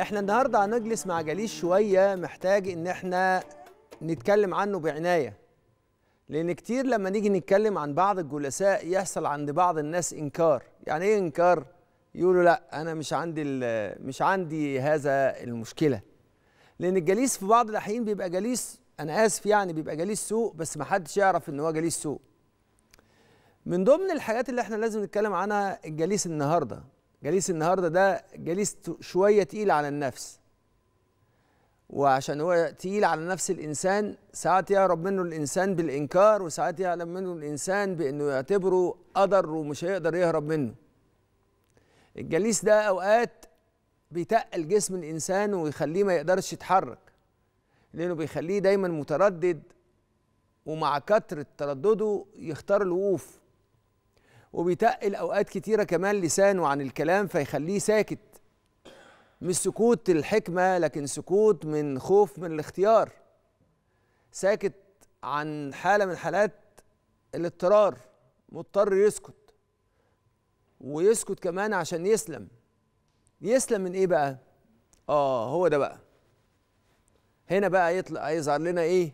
احنا النهارده هنجلس مع جليس شويه محتاج ان احنا نتكلم عنه بعنايه لان كتير لما نيجي نتكلم عن بعض الجلساء يحصل عند بعض الناس انكار يعني ايه انكار يقولوا لا انا مش عندي مش عندي هذا المشكله لان الجليس في بعض الاحيان بيبقى جليس انا اسف يعني بيبقى جليس سوء بس ما حدش يعرف ان هو جليس سوء من ضمن الحاجات اللي احنا لازم نتكلم عنها الجليس النهارده جليس النهارده ده جليس شويه تقيل على النفس وعشان هو تقيل على نفس الانسان ساعات يهرب منه الانسان بالانكار وساعات يهرب منه الانسان بانه يعتبره قدر ومش هيقدر يهرب منه الجليس ده اوقات بيتقل جسم الانسان ويخليه ما يقدرش يتحرك لانه بيخليه دايما متردد ومع كتر تردده يختار الوقوف وبيتقل اوقات كتيره كمان لسانه عن الكلام فيخليه ساكت مش سكوت الحكمه لكن سكوت من خوف من الاختيار ساكت عن حاله من حالات الاضطرار مضطر يسكت ويسكت كمان عشان يسلم يسلم من ايه بقى اه هو ده بقى هنا بقى يطلع هيظهر لنا ايه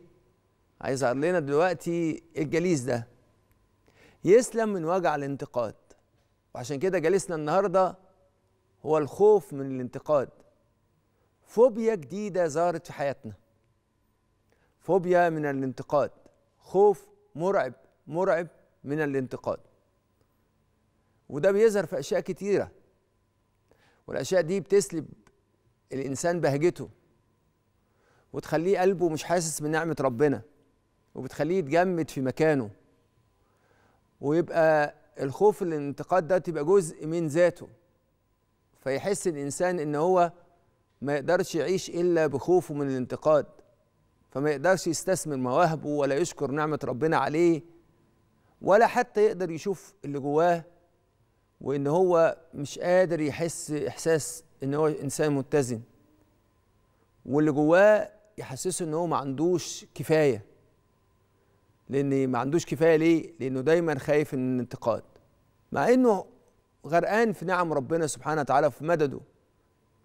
هيظهر لنا دلوقتي الجليس ده يسلم من وجع الانتقاد وعشان كده جلسنا النهارده هو الخوف من الانتقاد فوبيا جديده ظهرت في حياتنا فوبيا من الانتقاد خوف مرعب مرعب من الانتقاد وده بيظهر في اشياء كتيره والاشياء دي بتسلب الانسان بهجته وتخليه قلبه مش حاسس بنعمه ربنا وبتخليه يتجمد في مكانه ويبقى الخوف الانتقاد ده تبقى جزء من ذاته فيحس الانسان ان هو ما يقدرش يعيش الا بخوفه من الانتقاد فما يقدرش يستثمر مواهبه ولا يشكر نعمه ربنا عليه ولا حتى يقدر يشوف اللي جواه وان هو مش قادر يحس احساس ان هو انسان متزن واللي جواه يحسسه ان هو ما عندوش كفايه لان ما عندوش كفايه ليه لانه دايما خايف من الانتقاد مع انه غرقان في نعم ربنا سبحانه وتعالى في مدده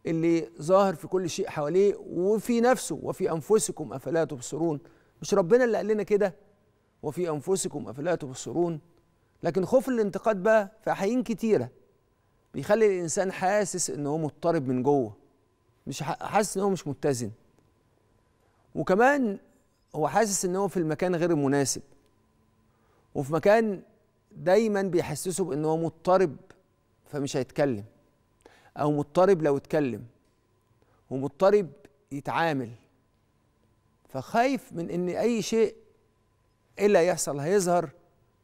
اللي ظاهر في كل شيء حواليه وفي نفسه وفي انفسكم افلا تبصرون مش ربنا اللي قال لنا كده وفي انفسكم افلا تبصرون لكن خوف الانتقاد بقى في احيان كتيره بيخلي الانسان حاسس ان هو مضطرب من جوه مش حاسس ان هو مش متزن وكمان هو حاسس ان هو في المكان غير المناسب وفي مكان دايما بيحسسه بان هو مضطرب فمش هيتكلم او مضطرب لو اتكلم ومضطرب يتعامل فخايف من ان اي شيء الا يحصل هيظهر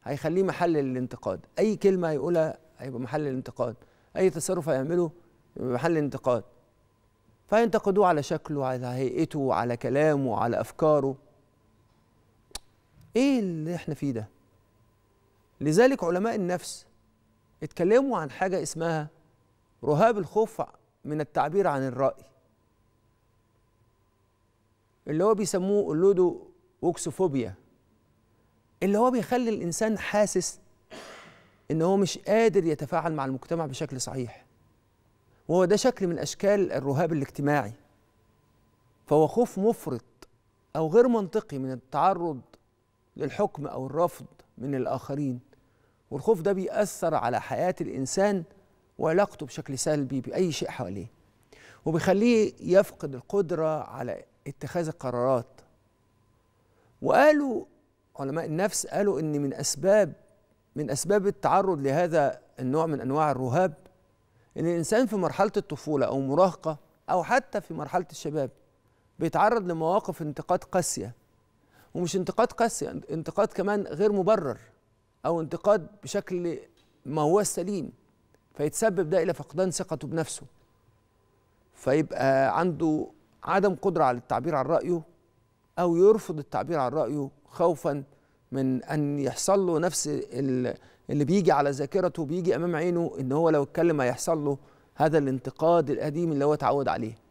هيخليه محل للانتقاد اي كلمه هيقولها هيبقى محل للانتقاد اي تصرف هيعمله يبقى محل الانتقاد فينتقدوه على شكله على هيئته على كلامه على افكاره ايه اللي احنا فيه ده لذلك علماء النفس اتكلموا عن حاجه اسمها رهاب الخوف من التعبير عن الراي اللي هو بيسموه اللودو وكسوفوبيا اللي هو بيخلي الانسان حاسس ان هو مش قادر يتفاعل مع المجتمع بشكل صحيح وهو ده شكل من اشكال الرهاب الاجتماعي فهو خوف مفرط او غير منطقي من التعرض للحكم او الرفض من الاخرين والخوف ده بيأثر على حياه الانسان وعلاقته بشكل سلبي باي شيء حواليه وبيخليه يفقد القدره على اتخاذ القرارات وقالوا علماء النفس قالوا ان من اسباب من اسباب التعرض لهذا النوع من انواع الرهاب ان الانسان في مرحله الطفوله او مراهقه او حتى في مرحله الشباب بيتعرض لمواقف انتقاد قاسيه ومش انتقاد قاسي انتقاد كمان غير مبرر او انتقاد بشكل ما هو السليم فيتسبب ده الى فقدان ثقته بنفسه فيبقى عنده عدم قدره على التعبير عن رايه او يرفض التعبير عن رايه خوفا من ان يحصل له نفس اللي بيجي على ذاكرته بيجي امام عينه ان هو لو اتكلم هيحصل له هذا الانتقاد القديم اللي هو اتعود عليه